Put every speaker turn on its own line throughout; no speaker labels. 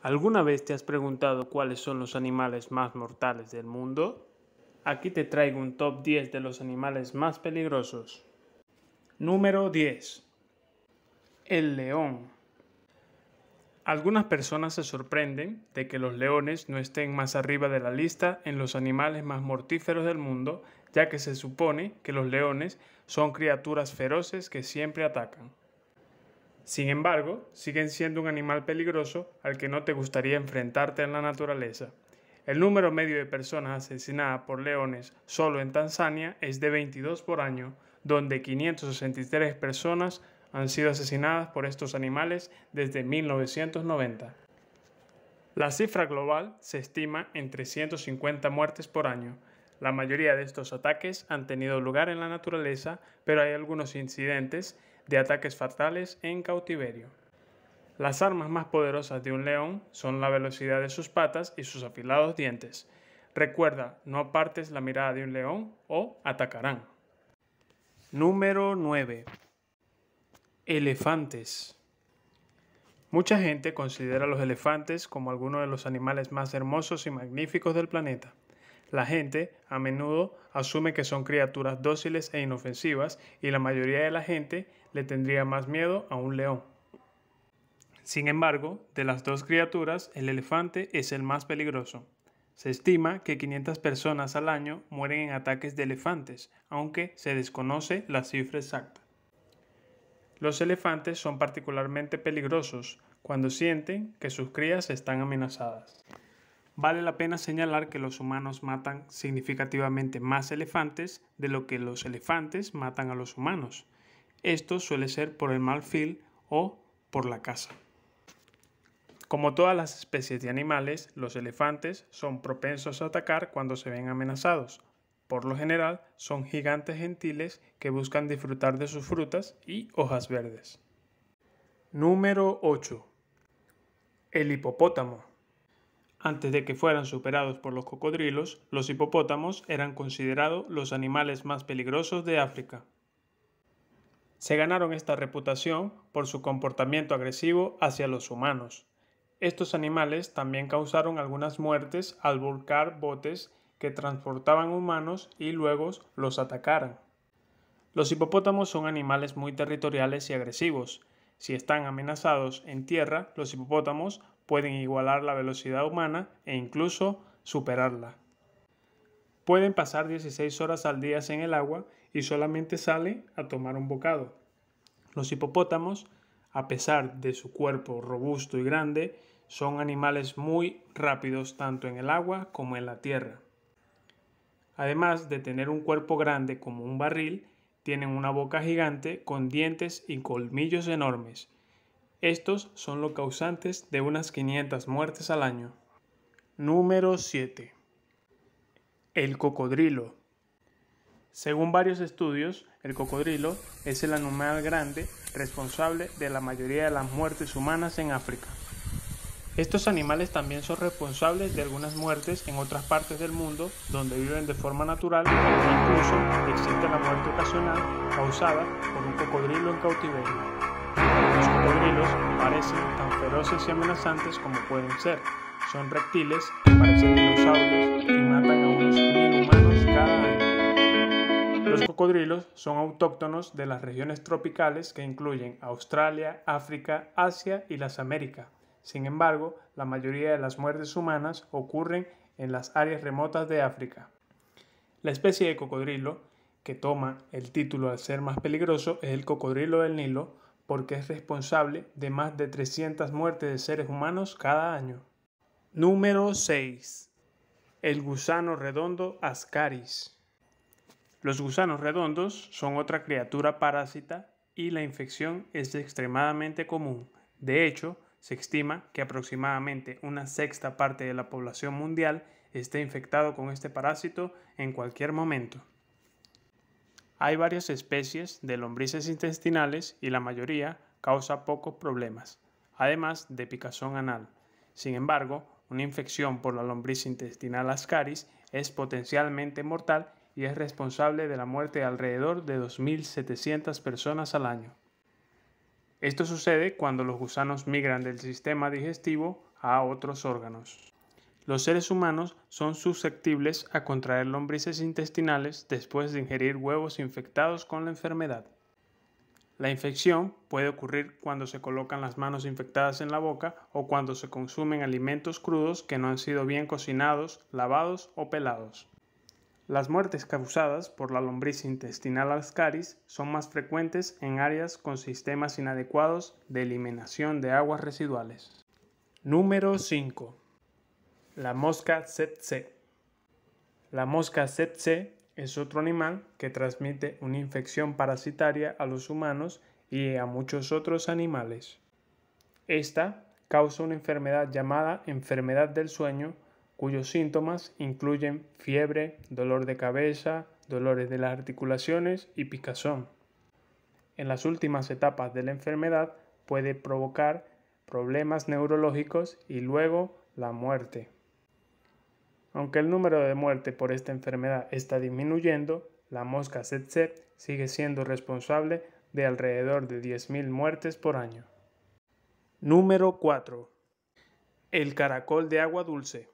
¿Alguna vez te has preguntado cuáles son los animales más mortales del mundo? Aquí te traigo un top 10 de los animales más peligrosos. Número 10. El león. Algunas personas se sorprenden de que los leones no estén más arriba de la lista en los animales más mortíferos del mundo, ya que se supone que los leones son criaturas feroces que siempre atacan. Sin embargo, siguen siendo un animal peligroso al que no te gustaría enfrentarte en la naturaleza. El número medio de personas asesinadas por leones solo en Tanzania es de 22 por año, donde 563 personas han sido asesinadas por estos animales desde 1990. La cifra global se estima en 350 muertes por año. La mayoría de estos ataques han tenido lugar en la naturaleza, pero hay algunos incidentes de ataques fatales en cautiverio. Las armas más poderosas de un león son la velocidad de sus patas y sus afilados dientes. Recuerda, no apartes la mirada de un león o atacarán. Número 9. Elefantes. Mucha gente considera a los elefantes como algunos de los animales más hermosos y magníficos del planeta. La gente a menudo asume que son criaturas dóciles e inofensivas y la mayoría de la gente le tendría más miedo a un león. Sin embargo, de las dos criaturas, el elefante es el más peligroso. Se estima que 500 personas al año mueren en ataques de elefantes, aunque se desconoce la cifra exacta. Los elefantes son particularmente peligrosos cuando sienten que sus crías están amenazadas. Vale la pena señalar que los humanos matan significativamente más elefantes de lo que los elefantes matan a los humanos, esto suele ser por el mal o por la caza. Como todas las especies de animales, los elefantes son propensos a atacar cuando se ven amenazados. Por lo general, son gigantes gentiles que buscan disfrutar de sus frutas y hojas verdes. Número 8. El hipopótamo. Antes de que fueran superados por los cocodrilos, los hipopótamos eran considerados los animales más peligrosos de África. Se ganaron esta reputación por su comportamiento agresivo hacia los humanos. Estos animales también causaron algunas muertes al volcar botes que transportaban humanos y luego los atacaran. Los hipopótamos son animales muy territoriales y agresivos. Si están amenazados en tierra, los hipopótamos pueden igualar la velocidad humana e incluso superarla. Pueden pasar 16 horas al día en el agua y solamente sale a tomar un bocado. Los hipopótamos, a pesar de su cuerpo robusto y grande, son animales muy rápidos tanto en el agua como en la tierra. Además de tener un cuerpo grande como un barril, tienen una boca gigante con dientes y colmillos enormes. Estos son los causantes de unas 500 muertes al año. Número 7. El cocodrilo según varios estudios, el cocodrilo es el animal grande responsable de la mayoría de las muertes humanas en África. Estos animales también son responsables de algunas muertes en otras partes del mundo donde viven de forma natural e incluso existe la muerte ocasional causada por un cocodrilo en cautiverio. Los cocodrilos parecen tan feroces y amenazantes como pueden ser. Son reptiles, parecen dinosaurios cocodrilos son autóctonos de las regiones tropicales que incluyen Australia, África, Asia y las Américas. Sin embargo, la mayoría de las muertes humanas ocurren en las áreas remotas de África. La especie de cocodrilo, que toma el título al ser más peligroso, es el cocodrilo del Nilo, porque es responsable de más de 300 muertes de seres humanos cada año. Número 6. El gusano redondo Ascaris. Los gusanos redondos son otra criatura parásita y la infección es extremadamente común. De hecho, se estima que aproximadamente una sexta parte de la población mundial esté infectado con este parásito en cualquier momento. Hay varias especies de lombrices intestinales y la mayoría causa pocos problemas, además de picazón anal. Sin embargo, una infección por la lombriz intestinal ascaris es potencialmente mortal y es responsable de la muerte de alrededor de 2.700 personas al año. Esto sucede cuando los gusanos migran del sistema digestivo a otros órganos. Los seres humanos son susceptibles a contraer lombrices intestinales después de ingerir huevos infectados con la enfermedad. La infección puede ocurrir cuando se colocan las manos infectadas en la boca o cuando se consumen alimentos crudos que no han sido bien cocinados, lavados o pelados. Las muertes causadas por la lombriz intestinal ascaris son más frecuentes en áreas con sistemas inadecuados de eliminación de aguas residuales. Número 5. La mosca tsetse. La mosca C. es otro animal que transmite una infección parasitaria a los humanos y a muchos otros animales. Esta causa una enfermedad llamada enfermedad del sueño cuyos síntomas incluyen fiebre, dolor de cabeza, dolores de las articulaciones y picazón. En las últimas etapas de la enfermedad puede provocar problemas neurológicos y luego la muerte. Aunque el número de muertes por esta enfermedad está disminuyendo, la mosca ZZ sigue siendo responsable de alrededor de 10.000 muertes por año. Número 4. El caracol de agua dulce.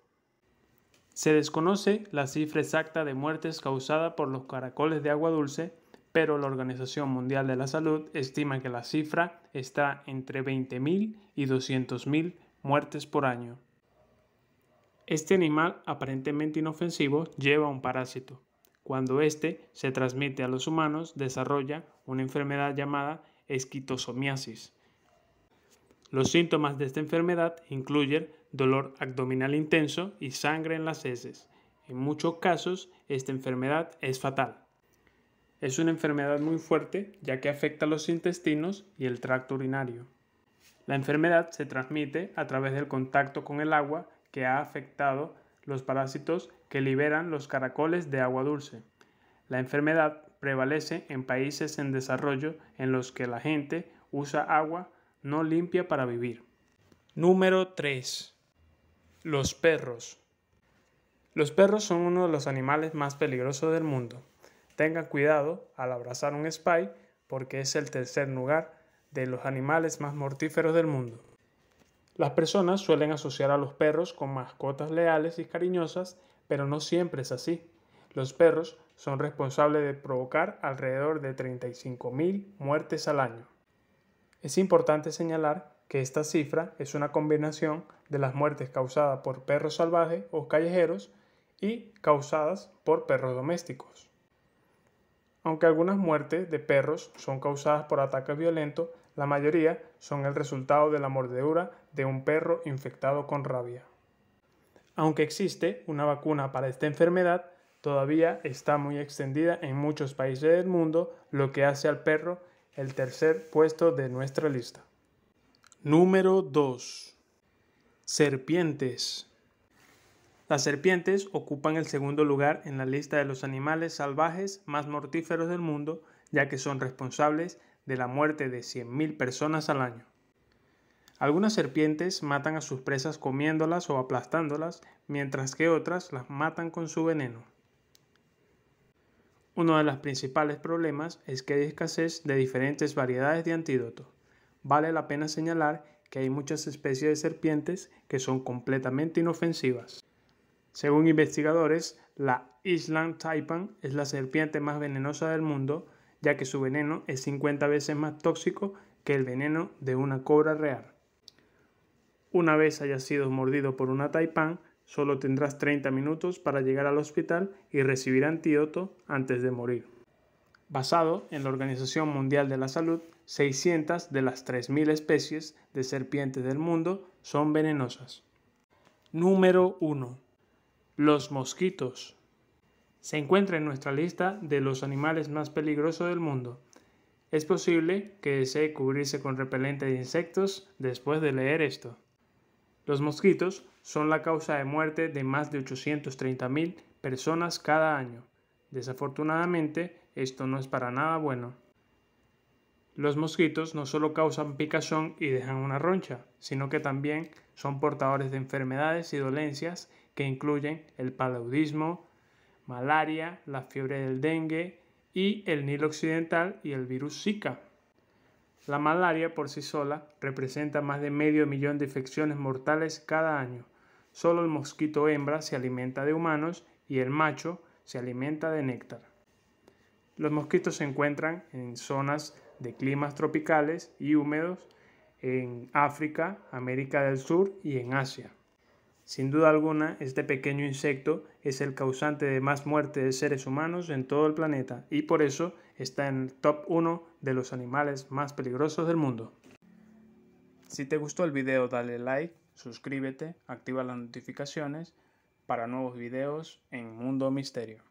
Se desconoce la cifra exacta de muertes causada por los caracoles de agua dulce, pero la Organización Mundial de la Salud estima que la cifra está entre 20.000 y 200.000 muertes por año. Este animal aparentemente inofensivo lleva un parásito. Cuando éste se transmite a los humanos, desarrolla una enfermedad llamada esquitosomiasis. Los síntomas de esta enfermedad incluyen dolor abdominal intenso y sangre en las heces. En muchos casos, esta enfermedad es fatal. Es una enfermedad muy fuerte ya que afecta los intestinos y el tracto urinario. La enfermedad se transmite a través del contacto con el agua que ha afectado los parásitos que liberan los caracoles de agua dulce. La enfermedad prevalece en países en desarrollo en los que la gente usa agua no limpia para vivir. Número 3. Los perros. Los perros son uno de los animales más peligrosos del mundo. Tengan cuidado al abrazar un spy porque es el tercer lugar de los animales más mortíferos del mundo. Las personas suelen asociar a los perros con mascotas leales y cariñosas, pero no siempre es así. Los perros son responsables de provocar alrededor de 35.000 muertes al año. Es importante señalar esta cifra es una combinación de las muertes causadas por perros salvajes o callejeros y causadas por perros domésticos. Aunque algunas muertes de perros son causadas por ataques violentos, la mayoría son el resultado de la mordedura de un perro infectado con rabia. Aunque existe una vacuna para esta enfermedad, todavía está muy extendida en muchos países del mundo, lo que hace al perro el tercer puesto de nuestra lista. Número 2. Serpientes. Las serpientes ocupan el segundo lugar en la lista de los animales salvajes más mortíferos del mundo, ya que son responsables de la muerte de 100.000 personas al año. Algunas serpientes matan a sus presas comiéndolas o aplastándolas, mientras que otras las matan con su veneno. Uno de los principales problemas es que hay escasez de diferentes variedades de antídoto vale la pena señalar que hay muchas especies de serpientes que son completamente inofensivas. Según investigadores, la Island Taipan es la serpiente más venenosa del mundo, ya que su veneno es 50 veces más tóxico que el veneno de una cobra real. Una vez hayas sido mordido por una Taipan, solo tendrás 30 minutos para llegar al hospital y recibir antídoto antes de morir basado en la Organización Mundial de la Salud, 600 de las 3.000 especies de serpientes del mundo son venenosas. Número 1. Los mosquitos. Se encuentra en nuestra lista de los animales más peligrosos del mundo. Es posible que desee cubrirse con repelente de insectos después de leer esto. Los mosquitos son la causa de muerte de más de 830.000 personas cada año. Desafortunadamente, esto no es para nada bueno. Los mosquitos no solo causan picazón y dejan una roncha, sino que también son portadores de enfermedades y dolencias que incluyen el paludismo, malaria, la fiebre del dengue y el Nilo Occidental y el virus Zika. La malaria por sí sola representa más de medio millón de infecciones mortales cada año. Solo el mosquito hembra se alimenta de humanos y el macho se alimenta de néctar. Los mosquitos se encuentran en zonas de climas tropicales y húmedos en África, América del Sur y en Asia. Sin duda alguna, este pequeño insecto es el causante de más muerte de seres humanos en todo el planeta y por eso está en el top 1 de los animales más peligrosos del mundo. Si te gustó el video dale like, suscríbete, activa las notificaciones para nuevos videos en Mundo Misterio.